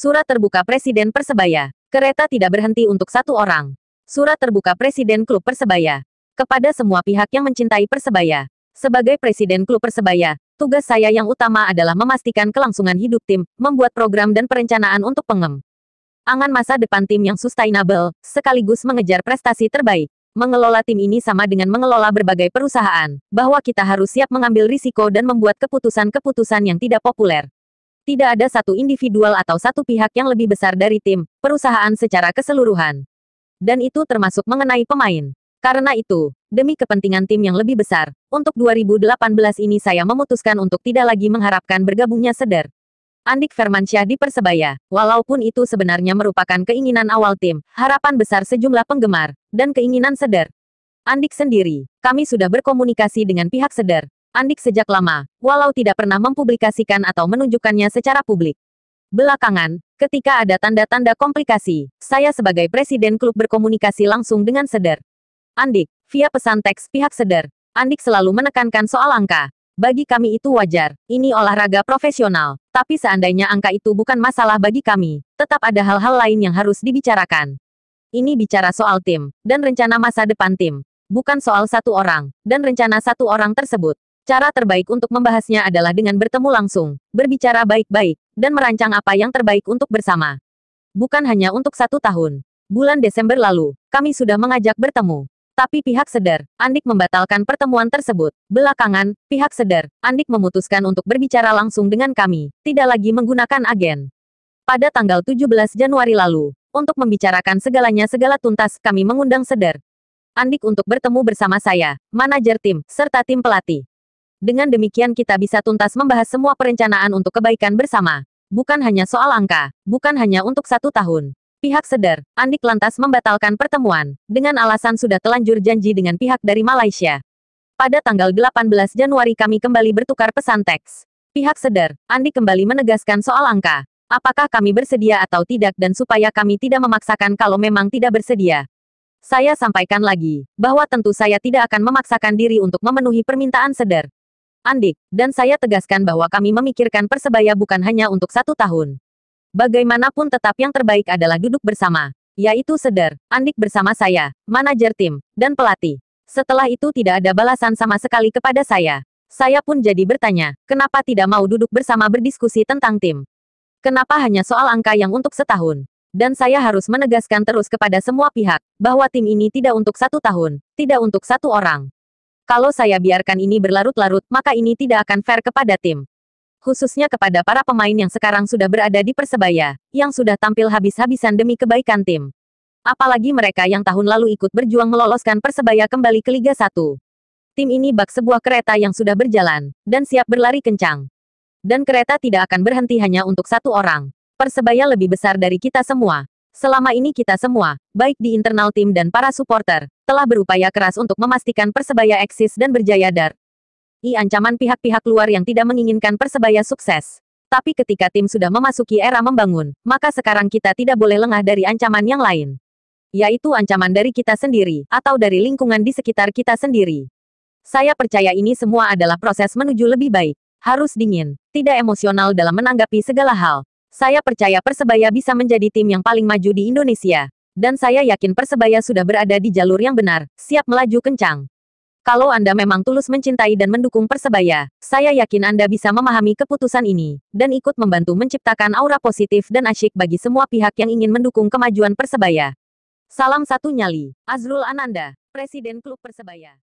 Surat terbuka Presiden Persebaya. Kereta tidak berhenti untuk satu orang. Surat terbuka Presiden Klub Persebaya. Kepada semua pihak yang mencintai Persebaya. Sebagai Presiden Klub Persebaya, tugas saya yang utama adalah memastikan kelangsungan hidup tim, membuat program dan perencanaan untuk pengem. Angan masa depan tim yang sustainable, sekaligus mengejar prestasi terbaik. Mengelola tim ini sama dengan mengelola berbagai perusahaan, bahwa kita harus siap mengambil risiko dan membuat keputusan-keputusan yang tidak populer. Tidak ada satu individual atau satu pihak yang lebih besar dari tim, perusahaan secara keseluruhan. Dan itu termasuk mengenai pemain. Karena itu, demi kepentingan tim yang lebih besar, untuk 2018 ini saya memutuskan untuk tidak lagi mengharapkan bergabungnya Seder. Andik Firmansyah di Persebaya, walaupun itu sebenarnya merupakan keinginan awal tim, harapan besar sejumlah penggemar, dan keinginan Seder. Andik sendiri, kami sudah berkomunikasi dengan pihak Seder, Andik sejak lama, walau tidak pernah mempublikasikan atau menunjukkannya secara publik. Belakangan, ketika ada tanda-tanda komplikasi, saya sebagai presiden klub berkomunikasi langsung dengan Seder. Andik, via pesan teks pihak Seder. Andik selalu menekankan soal angka. Bagi kami itu wajar, ini olahraga profesional. Tapi seandainya angka itu bukan masalah bagi kami, tetap ada hal-hal lain yang harus dibicarakan. Ini bicara soal tim, dan rencana masa depan tim. Bukan soal satu orang, dan rencana satu orang tersebut. Cara terbaik untuk membahasnya adalah dengan bertemu langsung, berbicara baik-baik, dan merancang apa yang terbaik untuk bersama. Bukan hanya untuk satu tahun. Bulan Desember lalu, kami sudah mengajak bertemu. Tapi pihak seder, Andik membatalkan pertemuan tersebut. Belakangan, pihak seder, Andik memutuskan untuk berbicara langsung dengan kami, tidak lagi menggunakan agen. Pada tanggal 17 Januari lalu, untuk membicarakan segalanya segala tuntas, kami mengundang seder. Andik untuk bertemu bersama saya, manajer tim, serta tim pelatih. Dengan demikian kita bisa tuntas membahas semua perencanaan untuk kebaikan bersama. Bukan hanya soal angka, bukan hanya untuk satu tahun. Pihak Seder, Andik lantas membatalkan pertemuan, dengan alasan sudah telanjur janji dengan pihak dari Malaysia. Pada tanggal 18 Januari kami kembali bertukar pesan teks. Pihak Seder, Andi kembali menegaskan soal angka. Apakah kami bersedia atau tidak dan supaya kami tidak memaksakan kalau memang tidak bersedia. Saya sampaikan lagi, bahwa tentu saya tidak akan memaksakan diri untuk memenuhi permintaan Seder, Andik, dan saya tegaskan bahwa kami memikirkan Persebaya bukan hanya untuk satu tahun. Bagaimanapun tetap yang terbaik adalah duduk bersama, yaitu seder, Andik bersama saya, manajer tim, dan pelatih. Setelah itu tidak ada balasan sama sekali kepada saya. Saya pun jadi bertanya, kenapa tidak mau duduk bersama berdiskusi tentang tim? Kenapa hanya soal angka yang untuk setahun? Dan saya harus menegaskan terus kepada semua pihak, bahwa tim ini tidak untuk satu tahun, tidak untuk satu orang. Kalau saya biarkan ini berlarut-larut, maka ini tidak akan fair kepada tim. Khususnya kepada para pemain yang sekarang sudah berada di Persebaya, yang sudah tampil habis-habisan demi kebaikan tim. Apalagi mereka yang tahun lalu ikut berjuang meloloskan Persebaya kembali ke Liga 1. Tim ini bak sebuah kereta yang sudah berjalan, dan siap berlari kencang. Dan kereta tidak akan berhenti hanya untuk satu orang. Persebaya lebih besar dari kita semua. Selama ini kita semua, baik di internal tim dan para supporter, telah berupaya keras untuk memastikan Persebaya eksis dan berjaya dar. I ancaman pihak-pihak luar yang tidak menginginkan Persebaya sukses. Tapi ketika tim sudah memasuki era membangun, maka sekarang kita tidak boleh lengah dari ancaman yang lain. Yaitu ancaman dari kita sendiri, atau dari lingkungan di sekitar kita sendiri. Saya percaya ini semua adalah proses menuju lebih baik. Harus dingin, tidak emosional dalam menanggapi segala hal, saya percaya Persebaya bisa menjadi tim yang paling maju di Indonesia. Dan saya yakin Persebaya sudah berada di jalur yang benar, siap melaju kencang. Kalau Anda memang tulus mencintai dan mendukung Persebaya, saya yakin Anda bisa memahami keputusan ini, dan ikut membantu menciptakan aura positif dan asyik bagi semua pihak yang ingin mendukung kemajuan Persebaya. Salam satu nyali, Azrul Ananda, Presiden Klub Persebaya.